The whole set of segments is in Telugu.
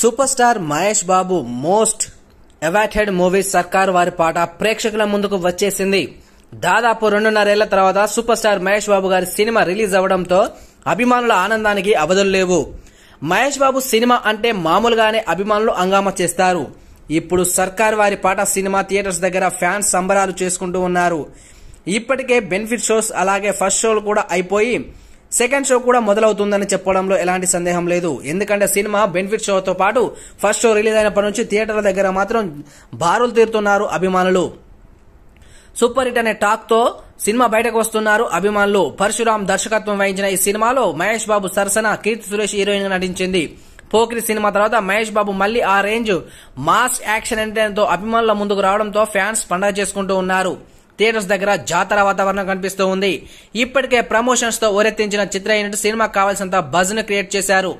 super star Mahesh Babu most awaited movie Sarkar Vaari పాట ప్రేక్షకుల ముందుకు వచ్చేసింది దాదాపు రెండున్నరేళ్ల తర్వాత సూపర్ స్టార్ మహేష్ బాబు గారి సినిమా రిలీజ్ అవ్వడంతో అభిమానుల ఆనందానికి అవధులు లేవు మహేష్ బాబు సినిమా అంటే మామూలుగానే అభిమానులు హంగామా చేస్తారు ఇప్పుడు సర్కార్ వారి పాట సినిమా థియేటర్స్ దగ్గర ఫ్యాన్స్ సంబరాలు చేసుకుంటూ ఉన్నారు ఇప్పటికే బెనిఫిట్ షోస్ అలాగే ఫస్ట్ షోలు కూడా అయిపోయి సెకండ్ షో కూడా మొదలవుతుందని చెప్పడంలో ఎలాంటి సందేహం లేదు ఎందుకంటే సినిమా బెనిఫిట్ షోతో పాటు ఫస్ట్ షో రిలీజ్ అయినప్పటి నుంచి థియేటర్ల దగ్గర మాత్రం భారులు తీరుతున్నారు అభిమానులు సూపర్ హిట్ అనే టాక్తో సినిమా బయటకు వస్తున్నారు అభిమానులు పరశురామ్ దర్శకత్వం వహించిన ఈ సినిమాలో మహేష్ బాబు సరసన కీర్తి సురేష్ హీరోయిన్ నటించింది పోకిరి సినిమా తర్వాత మహేష్ బాబు మళ్ళీ ఆ రేంజ్ మాస్ యాక్షన్ ఎంటర్ అభిమానుల ముందుకు రావడంతో ఫ్యాన్స్ పండగ చేసుకుంటూ ఉన్నారు థియేటర్స్ దగ్గర జాతర వాతావరణం కనిపిస్తూ ఉంది ఇప్పటికే ప్రమోషన్స్ తో ఓరెత్తించిన చిత్ర యూనిట్ సినిమా కావాల్సినంత బజ్ ను క్రియేట్ చేశారు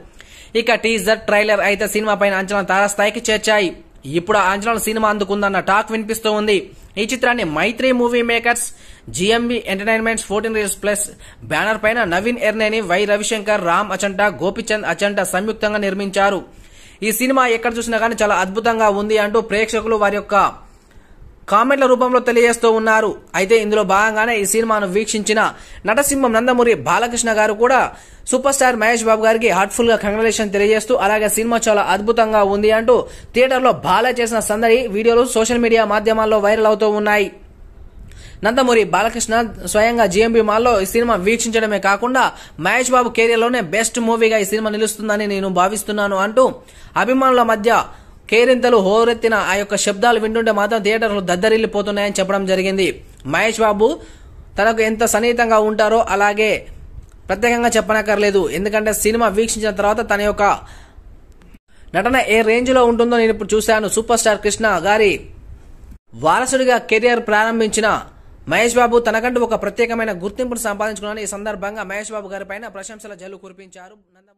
ఇక టీజర్ ట్రైలర్ అయితే సినిమా పైన అంచనా తారాస్థాయికి చేర్చాయి ఇప్పుడు ఆ అంచనాలు సినిమా అందుకుందన్న టాక్ వినిపిస్తూ ఉంది ఈ చిత్రాన్ని Mythri movie makers GMB entertainments fourteen reels plus banner పైన నవీన్ ఎర్నేని వై రవిశంకర్ రామ్ అచంట గోపిచంద్ అచంట సంయుక్తంగా నిర్మించారు ఈ సినిమా ఎక్కడ చూసినా కానీ చాలా అద్భుతంగా ఉంది అంటూ ప్రేక్షకులు వారి యొక్క కామెంట్ల రూపంలో తెలియజేస్తూ ఉన్నారు అయితే ఇందులో భాగంగానే ఈ సినిమాను వీక్షించిన నటసింహం నందమూరి బాలకృష్ణ గారు కూడా సూపర్ స్టార్ మహేష్ బాబు గారికి హార్ట్ఫుల్ గా కంగ్రాచులేషన్ తెలియజేస్తూ అలాగే సినిమా చాలా అద్భుతంగా ఉంది అంటూ థియేటర్లో బాలా చేసిన సందడి వీడియోలు సోషల్ మీడియా మాధ్యమాల్లో వైరల్ అవుతూ ఉన్నాయి నందమూరి బాలకృష్ణ స్వయంగా జిఎంబి మాల్లో ఈ సినిమా వీక్షించడమే కాకుండా మహేష్ బాబు లోనే బెస్ట్ మూవీగా ఈ సినిమా నిలుస్తుందని నేను భావిస్తున్నాను అంటూ అభిమానుల మధ్య కేరింతలు హోరెత్తిన ఆ యొక్క శబ్దాలు వింటుంటే మాత్రం థియేటర్లు దద్దరిల్లిపోతున్నాయని చెప్పడం జరిగింది మహేష్ బాబు తనకు ఎంత సన్నిహితంగా ఉంటారో అలాగే ప్రత్యేకంగా చెప్పనక్కర్లేదు ఎందుకంటే సినిమా వీక్షించిన తర్వాత తన యొక్క నటన ఏ రేంజ్లో ఉంటుందో నేను ఇప్పుడు చూశాను సూపర్ స్టార్ కృష్ణ గారి వారసుడిగా కెరియర్ ప్రారంభించిన మహేష్ బాబు తనకంటూ ఒక ప్రత్యేకమైన గుర్తింపును సంపాదించుకున్నాను ఈ సందర్భంగా మహేష్ బాబు గారి ప్రశంసల జల్లు కురిపించారు